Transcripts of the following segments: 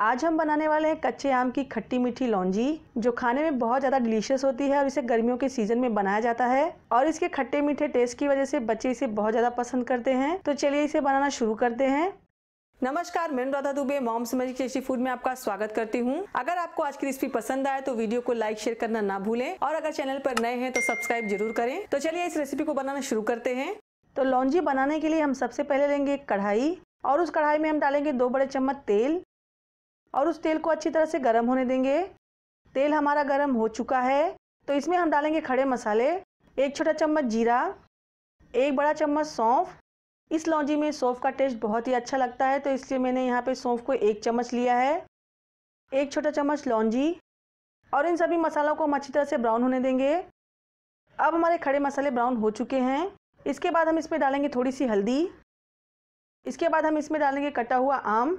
आज हम बनाने वाले हैं कच्चे आम की खट्टी मीठी लौंजी जो खाने में बहुत ज़्यादा डिलीशियस होती है और इसे गर्मियों के सीजन में बनाया जाता है और इसके खट्टे मीठे टेस्ट की वजह से बच्चे इसे बहुत ज़्यादा पसंद करते हैं तो चलिए इसे बनाना शुरू करते हैं नमस्कार मैं Radha Dubey moms magic tasty food में आपका स्वागत करती हूँ अगर आपको आज की रेसिपी पसंद आए तो वीडियो को लाइक शेयर करना ना भूलें और अगर चैनल पर नए हैं तो सब्सक्राइब जरूर करें तो चलिए इस रेसिपी को बनाना शुरू करते हैं तो लॉन्जी बनाने के लिए हम सबसे पहले लेंगे एक कढ़ाई और उस कढ़ाई में हम डालेंगे दो बड़े चम्मच तेल और उस तेल को अच्छी तरह से गर्म होने देंगे तेल हमारा गर्म हो चुका है तो इसमें हम डालेंगे खड़े मसाले एक छोटा चम्मच जीरा एक बड़ा चम्मच सौंफ इस लौंजी में सौंफ का टेस्ट बहुत ही अच्छा लगता है तो इसलिए मैंने यहाँ पे सौंफ को एक चम्मच लिया है एक छोटा चम्मच लौंजी और इन सभी मसालों को हम अच्छी तरह से ब्राउन होने देंगे अब हमारे खड़े मसाले ब्राउन हो चुके हैं इसके बाद हम इसमें डालेंगे थोड़ी सी हल्दी इसके बाद हम इसमें डालेंगे कटा हुआ आम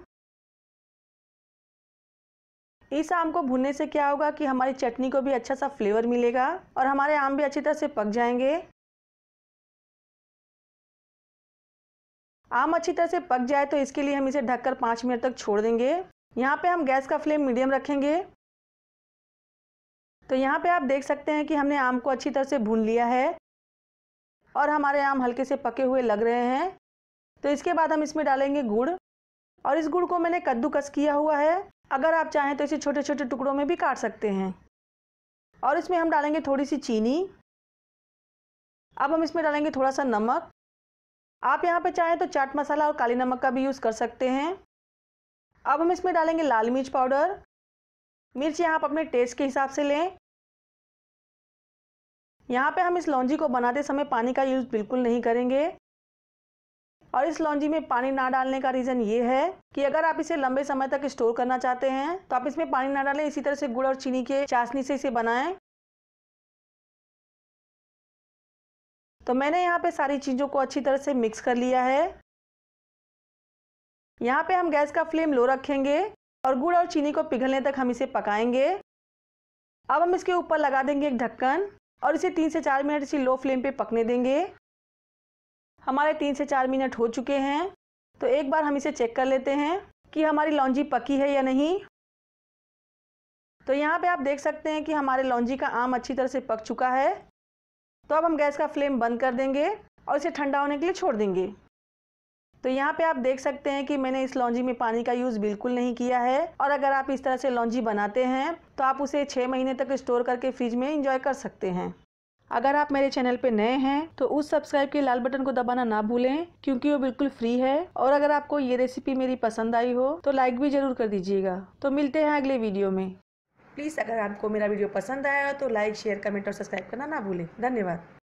इस आम को भुनने से क्या होगा कि हमारी चटनी को भी अच्छा सा फ्लेवर मिलेगा और हमारे आम भी अच्छी तरह से पक जाएंगे आम अच्छी तरह से पक जाए तो इसके लिए हम इसे ढककर पाँच मिनट तक छोड़ देंगे यहाँ पे हम गैस का फ्लेम मीडियम रखेंगे तो यहाँ पे आप देख सकते हैं कि हमने आम को अच्छी तरह से भून लिया है और हमारे आम हल्के से पके हुए लग रहे हैं तो इसके बाद हम इसमें डालेंगे गुड़ और इस गुड़ को मैंने कद्दूकस किया हुआ है अगर आप चाहें तो इसे छोटे छोटे टुकड़ों में भी काट सकते हैं और इसमें हम डालेंगे थोड़ी सी चीनी अब हम इसमें डालेंगे थोड़ा सा नमक आप यहाँ पर चाहें तो चाट मसाला और काली नमक का भी यूज़ कर सकते हैं अब हम इसमें डालेंगे लाल मिर्च पाउडर मिर्च यहाँ आप अपने टेस्ट के हिसाब से लें यहाँ पे हम इस लौंजी को बनाते समय पानी का यूज़ बिल्कुल नहीं करेंगे और इस लॉन्जी में पानी ना डालने का रीज़न ये है कि अगर आप इसे लंबे समय तक स्टोर करना चाहते हैं तो आप इसमें पानी ना डालें इसी तरह से गुड़ और चीनी के चाशनी से इसे बनाएं तो मैंने यहाँ पे सारी चीज़ों को अच्छी तरह से मिक्स कर लिया है यहाँ पे हम गैस का फ्लेम लो रखेंगे और गुड़ और चीनी को पिघलने तक हम इसे पकाएंगे अब हम इसके ऊपर लगा देंगे एक ढक्कन और इसे तीन से चार मिनट इसी लो फ्लेम पे पकने देंगे हमारे तीन से चार मिनट हो चुके हैं तो एक बार हम इसे चेक कर लेते हैं कि हमारी लॉन्जी पकी है या नहीं तो यहाँ पे आप देख सकते हैं कि हमारे लॉन्जी का आम अच्छी तरह से पक चुका है तो अब हम गैस का फ्लेम बंद कर देंगे और इसे ठंडा होने के लिए छोड़ देंगे तो यहाँ पे आप देख सकते हैं कि मैंने इस लॉन्जी में पानी का यूज़ बिल्कुल नहीं किया है और अगर आप इस तरह से लॉन्जी बनाते हैं तो आप उसे छः महीने तक स्टोर करके फ्रिज में इंजॉय कर सकते हैं अगर आप मेरे चैनल पे नए हैं तो उस सब्सक्राइब के लाल बटन को दबाना ना भूलें क्योंकि वो बिल्कुल फ्री है और अगर आपको ये रेसिपी मेरी पसंद आई हो तो लाइक भी ज़रूर कर दीजिएगा तो मिलते हैं अगले वीडियो में प्लीज़ अगर आपको मेरा वीडियो पसंद आया तो लाइक शेयर कमेंट और सब्सक्राइब करना ना भूलें धन्यवाद